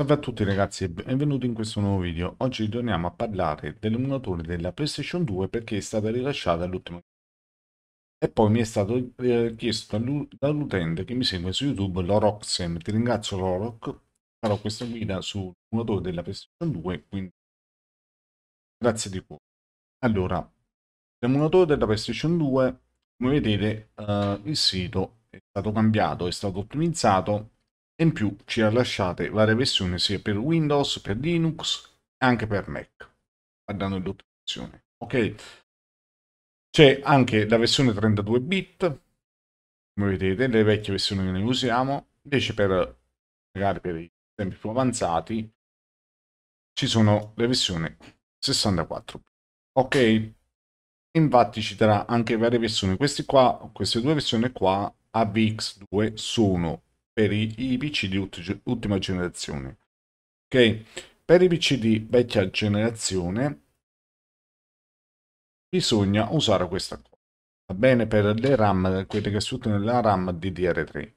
Salve a tutti ragazzi e benvenuti in questo nuovo video. Oggi torniamo a parlare dell'emulatore della PlayStation 2 perché è stata rilasciata l'ultima e poi mi è stato eh, chiesto dall'utente che mi segue su YouTube, Loroxem. Ti ringrazio Loroc, farò questa guida sull'emulatore della PlayStation 2, quindi grazie di cuore. Allora, l'emulatore della PlayStation 2, come vedete eh, il sito è stato cambiato, è stato ottimizzato in più ci ha lasciate varie versioni sia per Windows, per Linux e anche per Mac, guardando l'opzione. Ok, c'è anche la versione 32 bit, come vedete, le vecchie versioni che noi usiamo, invece per magari per i tempi più avanzati ci sono le versioni 64 bit. Ok, infatti ci darà anche varie versioni. Queste qua, queste due versioni qua, AVX2 sono per i, i PC di ultima generazione. Ok, per i PC di vecchia generazione bisogna usare questa cosa. Va bene per le RAM, quelle che sono la RAM DDR3.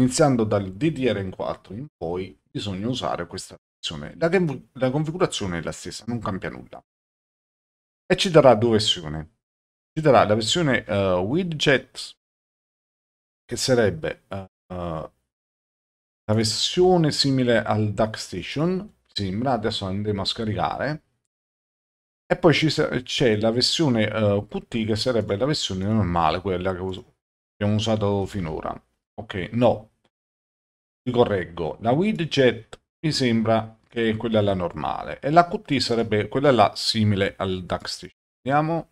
Iniziando dal DDR4 in poi bisogna usare questa versione. La, la configurazione è la stessa, non cambia nulla. E ci darà due versioni. Ci darà la versione uh, widget che sarebbe eh, eh, la versione simile al Duck Station, sembra, adesso andremo a scaricare. E poi c'è la versione uh, eh, Qt che sarebbe la versione normale, quella che abbiamo usato finora. Ok, no, mi correggo, la widget mi sembra che è quella la normale e la Qt sarebbe quella là simile al DuckStation. Vediamo.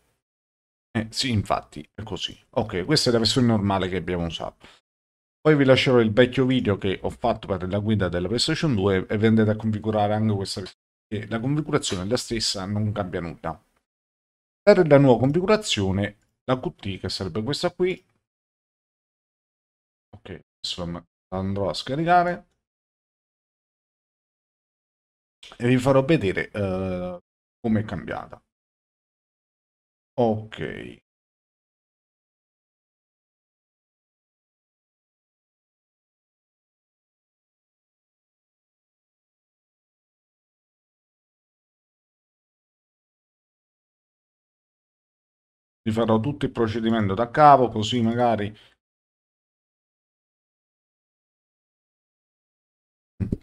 Eh, sì, infatti, è così. Ok, questa è la versione normale che abbiamo usato. Poi vi lascerò il vecchio video che ho fatto per la guida della PlayStation 2 e vi andrete a configurare anche questa perché la configurazione è la stessa, non cambia nulla. Per la nuova configurazione, la QT che sarebbe questa qui, ok, insomma, andrò a scaricare e vi farò vedere uh, come è cambiata. Ok, vi farò tutto il procedimento da capo, così magari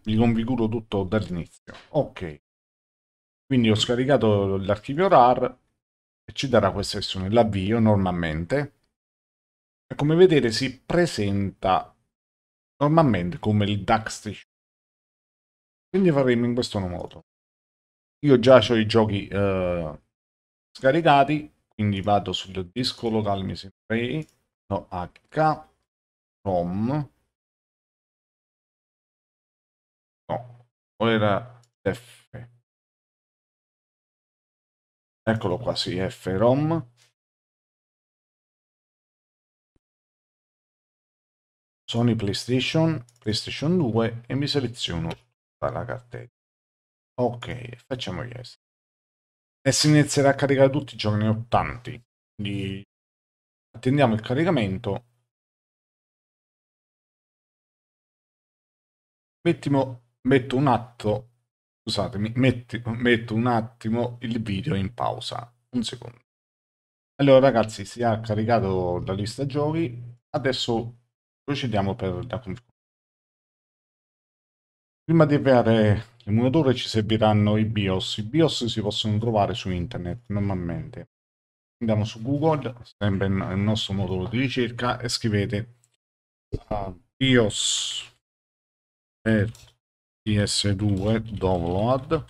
vi configuro tutto dall'inizio. Ok, quindi ho scaricato l'archivio RAR e ci darà questa versione, l'avvio normalmente. E come vedete si presenta normalmente come il DAX. Quindi faremo in questo modo. Io già ho i giochi eh, scaricati, quindi vado sul disco locale mi sembra no, h rom no ora f eccolo qua sì f rom Sony PlayStation, PlayStation 2 e mi seleziono dalla cartella. Ok, facciamo yes e si inizierà a caricare tutti i giorni 80. Quindi attendiamo il caricamento. Mettimo, metto un atto, scusatemi, metti, metto un attimo il video in pausa, un secondo. Allora ragazzi, si è caricato la lista giochi, adesso procediamo per la configurazione. Prima di avviare nel emulatore ci serviranno i BIOS. I BIOS si possono trovare su internet normalmente. Andiamo su Google, sempre nel nostro motore di ricerca, e scrivete uh, BIOS per PS2 download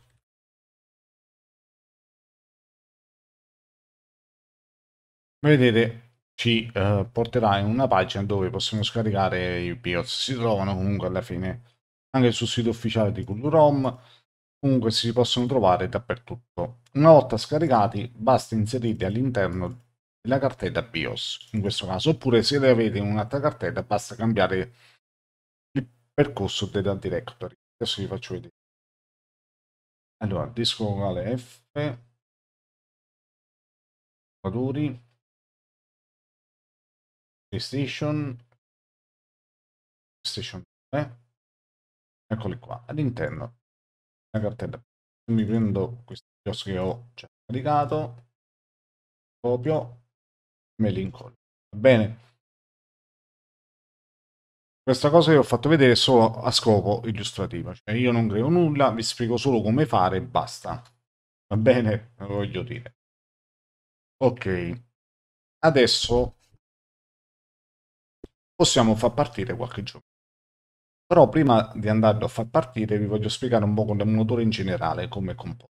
vedete ci eh, porterà in una pagina dove possiamo scaricare i BIOS si trovano comunque alla fine anche sul sito ufficiale di Culurom, comunque si possono trovare dappertutto. Una volta scaricati basta inserirli all'interno della cartella BIOS, in questo caso, oppure se le avete in un'altra cartella basta cambiare il percorso della directory. Adesso vi faccio vedere. Allora, disco locale F, valori, PlayStation, PlayStation 3, eccoli qua, all'interno la cartella. Mi prendo questo BIOS che ho già cioè, caricato, copio, me li incollo. Va bene? Questa cosa che ho fatto vedere è solo a scopo illustrativo, cioè io non creo nulla, vi spiego solo come fare e basta. Va bene? voglio dire. Ok, adesso possiamo far partire qualche gioco. Però prima di andarlo a far partire vi voglio spiegare un po' con il motore in generale come è composto.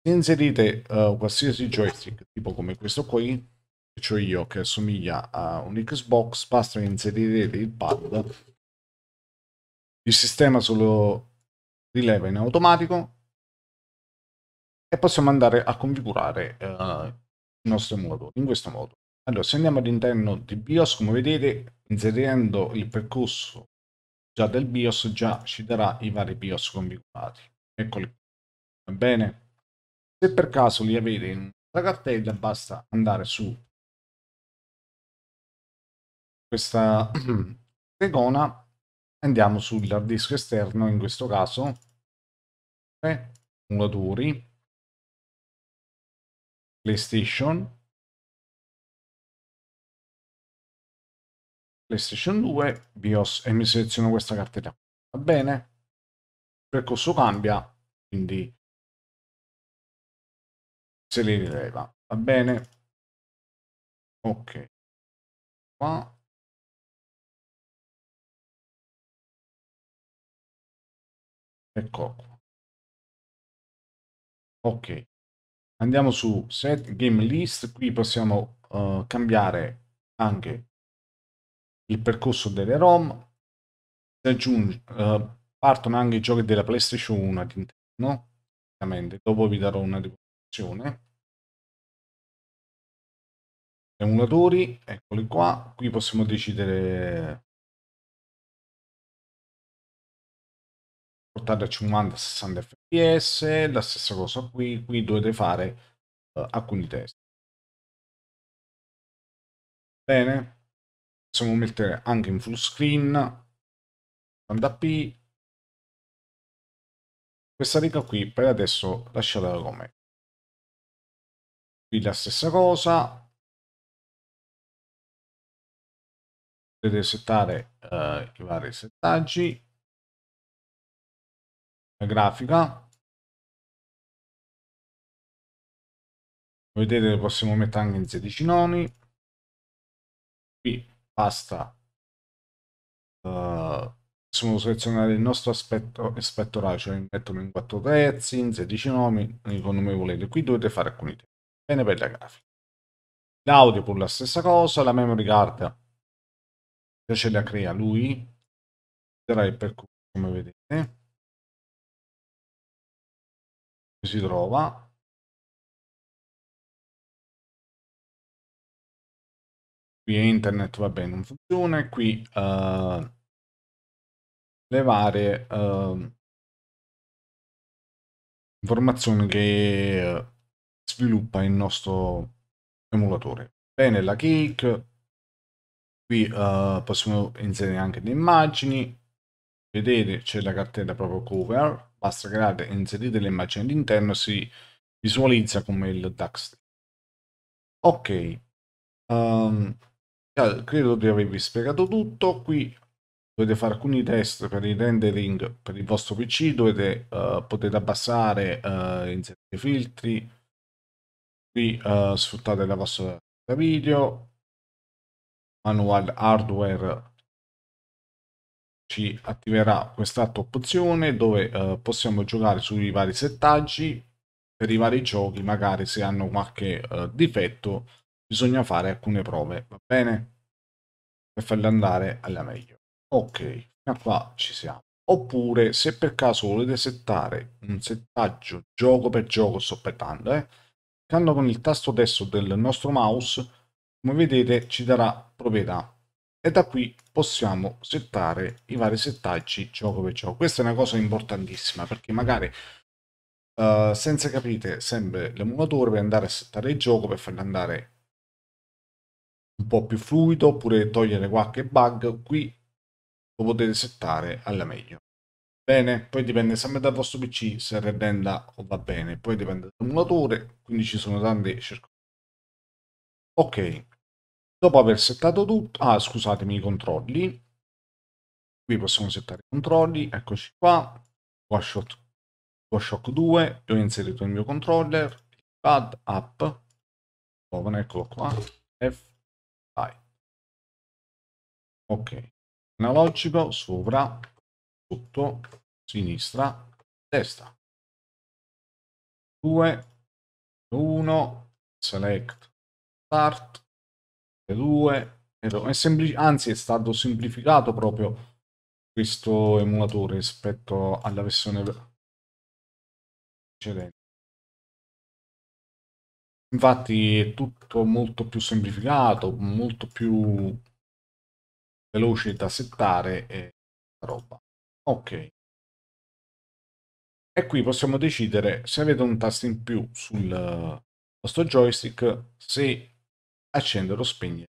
Se inserite uh, qualsiasi joystick, tipo come questo qui, che ho io, che assomiglia a un Xbox, basta che inserirete il pad, il sistema solo rileva in automatico e possiamo andare a configurare uh, il nostro motore in questo modo. Allora, se andiamo all'interno di BIOS, come vedete, inserendo il percorso già del BIOS già ci darà i vari BIOS configurati. Eccoli qua. Va bene? Se per caso li avete in un'altra cartella, basta andare su questa icona andiamo sul disco esterno in questo caso eh, emulatori playstation PlayStation 2, BIOS e mi seleziono questa cartella. Va bene? Il percorso cambia, quindi se li rileva. Va bene? Ok. Qua. Ecco qua. Ok. Andiamo su Set Game List. Qui possiamo uh, cambiare anche il percorso delle ROM, aggiunge, eh, partono anche i giochi della PlayStation 1 ad all'interno, dopo vi darò una rivoluzione. Emulatori, eccoli qua, qui possiamo decidere portare a 50-60 fps, la stessa cosa qui, qui dovete fare eh, alcuni test. Bene possiamo mettere anche in full screen 80p questa riga qui per adesso lasciatela come qui la stessa cosa potete settare eh, i vari settaggi la grafica Come vedete possiamo mettere anche in 16 noni Basta. Uh, eh, possiamo selezionare il nostro aspetto spettorale, cioè mettono in 4 terzi, in 16 nomi, il nome volete. Qui dovete fare alcuni tempi. Bene per la grafica. L'audio pure la stessa cosa, la memory card ce la crea lui, darà il percorso come vedete. Si trova, qui internet va bene non funziona qui uh, le varie uh, informazioni che eh, sviluppa il nostro emulatore bene la cake qui uh, possiamo inserire anche le immagini vedete c'è la cartella proprio cover basta creare e inserire le immagini all'interno si visualizza come il DAX ok um, allora, credo di avervi spiegato tutto qui dovete fare alcuni test per il rendering per il vostro pc dovete uh, potete abbassare uh, inserire filtri qui uh, sfruttate la vostra video manual hardware ci attiverà quest'altra opzione dove uh, possiamo giocare sui vari settaggi per i vari giochi magari se hanno qualche uh, difetto bisogna fare alcune prove, va bene? Per farle andare alla meglio. Ok, fino qua ci siamo. Oppure, se per caso volete settare un settaggio gioco per gioco, sto petando, eh? Cliccando con il tasto destro del nostro mouse, come vedete ci darà proprietà. E da qui possiamo settare i vari settaggi gioco per gioco. Questa è una cosa importantissima, perché magari Uh, senza capire sempre l'emulatore per andare a settare il gioco per farlo andare po' più fluido oppure togliere qualche bug, qui lo potete settare alla meglio. Bene, poi dipende sempre dal vostro PC se rallenta o va bene, poi dipende dal dall'emulatore, quindi ci sono tante circostanze. Ok, dopo aver settato tutto, ah scusatemi i controlli, qui possiamo settare i controlli, eccoci qua, DualShock, 2, io ho inserito il mio controller, pad app, eccolo qua, F, ok analogico sopra sotto sinistra destra 2 1 select start 2 è anzi è stato semplificato proprio questo emulatore rispetto alla versione precedente infatti è tutto molto più semplificato molto più veloce da settare e roba. Ok. E qui possiamo decidere se avete un tasto in più sul vostro joystick, se accendere o spegnere.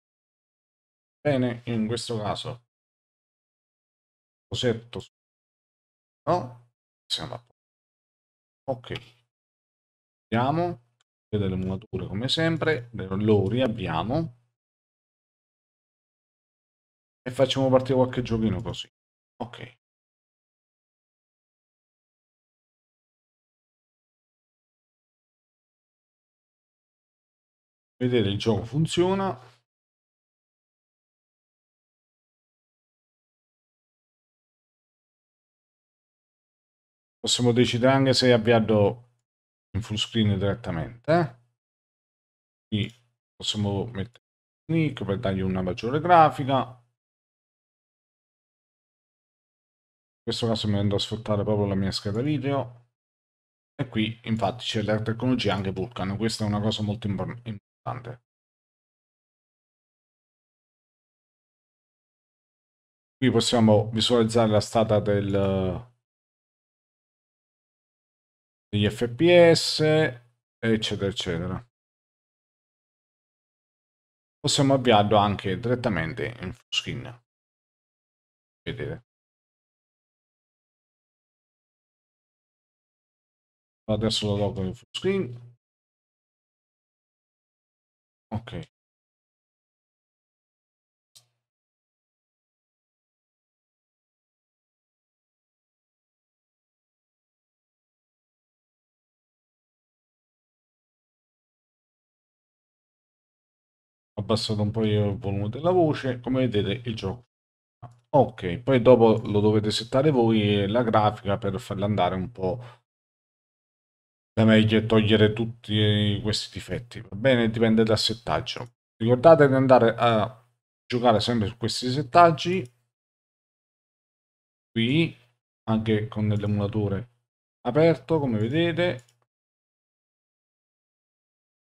Bene, in questo caso cosetto no siamo a posto ok vediamo vede le murature come sempre lo riavviamo e facciamo partire qualche giochino così. Ok. Vedete il gioco funziona. Possiamo decidere anche se avviarlo in full screen direttamente. Eh? Quindi possiamo mettere un nick per dargli una maggiore grafica. questo caso mi andrò a sfruttare proprio la mia scheda video e qui infatti c'è la tecnologia anche Vulkan, questa è una cosa molto importante. Qui possiamo visualizzare la stata del, degli FPS, eccetera, eccetera. Possiamo avviarlo anche direttamente in full skin. Vedete. adesso lo loggo in full screen ok abbassato un po' il volume della voce come vedete il gioco ok poi dopo lo dovete settare voi la grafica per farla andare un po' da meglio togliere tutti eh, questi difetti. Va bene, dipende dal settaggio. Ricordate di andare a giocare sempre su questi settaggi. Qui, anche con l'emulatore aperto, come vedete.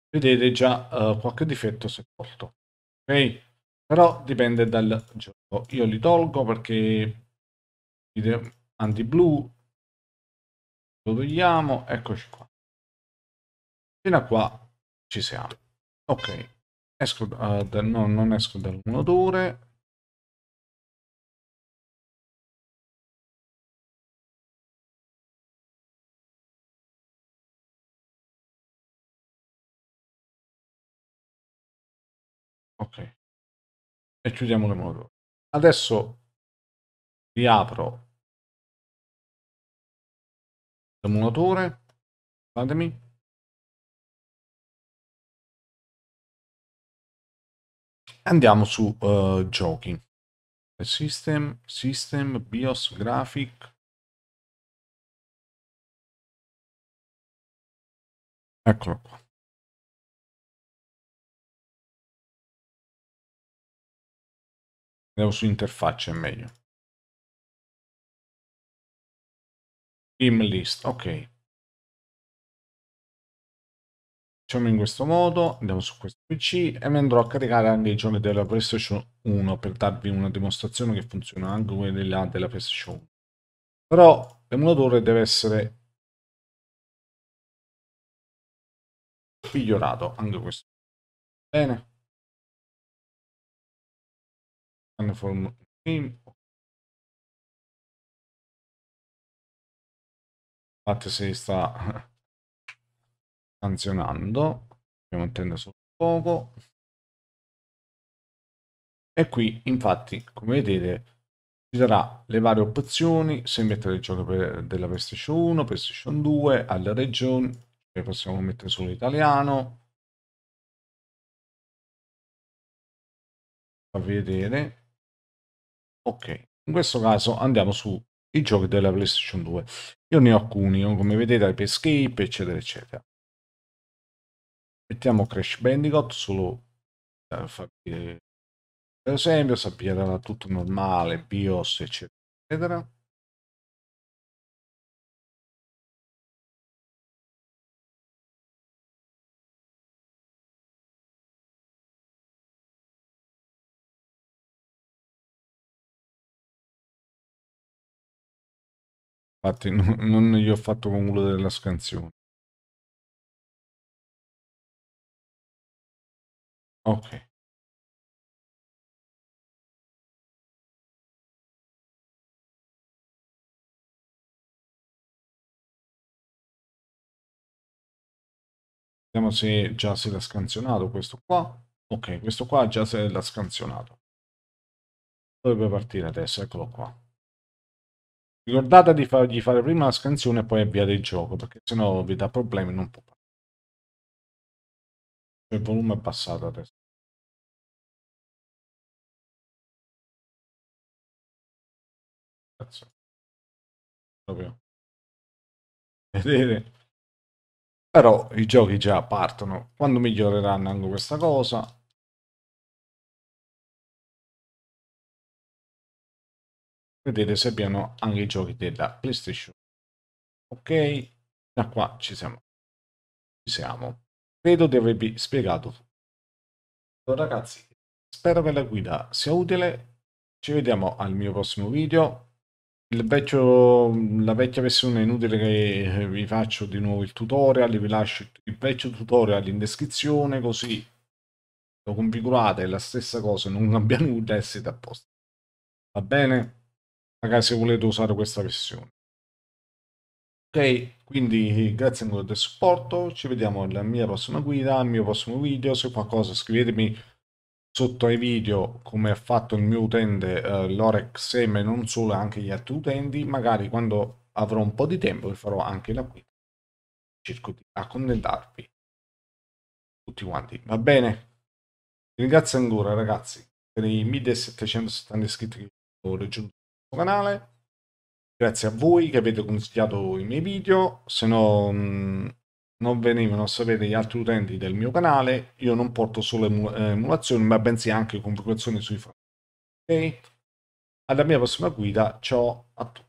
Vedete già uh, qualche difetto se tolto. Ok? Però dipende dal gioco. Io li tolgo perché anti-blu lo togliamo, eccoci qua. Fino a qua ci siamo. Ok, esco, uh, da, no, non esco dal un mm. Ok, e chiudiamo il modo. Adesso riapro il mulatore, fatemi Andiamo su uh, giochi. System, System, BIOS, Graphic. Eccolo qua. Andiamo su interfaccia, è meglio. Team list, ok. facciamo in questo modo andiamo su questo pc e mi andrò a caricare anche i giochi della playstation 1 per darvi una dimostrazione che funziona anche quella della playstation 1 però l'emulatore deve essere migliorato anche questo bene Form mm, infatti si sta sanzionando dobbiamo attendere solo poco e qui infatti come vedete ci sarà le varie opzioni se mettere il gioco per, della playstation 1 playstation 2 alle regioni cioè possiamo mettere solo italiano fa vedere ok in questo caso andiamo su i giochi della playstation 2 io ne ho alcuni come vedete escape eccetera eccetera mettiamo Crash Bandicoot solo per farvi per esempio sapere era tutto normale BIOS eccetera Infatti non, non gli ho fatto concludere la scansione. Ok. Vediamo se già si l'ha scansionato questo qua. Ok, questo qua già se l'ha scansionato. Dovrebbe partire adesso, eccolo qua. Ricordate di fargli fare prima la scansione e poi avviare il gioco, perché sennò vi dà problemi, non può. Il volume è abbassato adesso. cazzo. Proprio. Vedete? Però i giochi già partono. Quando miglioreranno anche questa cosa? Vedete se abbiamo anche i giochi della PlayStation. Ok, da qua ci siamo. Ci siamo. Vedo di avervi spiegato tutto. Allora, ragazzi, spero che la guida sia utile. Ci vediamo al mio prossimo video vecchio, la vecchia versione è inutile che eh, vi faccio di nuovo il tutorial, vi lascio il vecchio tutorial in descrizione così lo configurate, è la stessa cosa, non cambia nulla e siete a posto. Va bene? Magari se volete usare questa versione. Ok, quindi grazie ancora del supporto, ci vediamo nella mia prossima guida, al mio prossimo video, se qualcosa scrivetemi sotto ai video come ha fatto il mio utente eh, l'orexm e non solo anche gli altri utenti magari quando avrò un po' di tempo vi farò anche la guida cerco di accontentarvi tutti quanti va bene ringrazio ancora ragazzi per i 1770 iscritti che ho raggiunto sul canale grazie a voi che avete consigliato i miei video se no mh, mm, non venivano a sapere gli altri utenti del mio canale, io non porto solo eh, emulazioni, ma bensì anche configurazioni sui fronti. Ok? Alla mia prossima guida, ciao a tutti.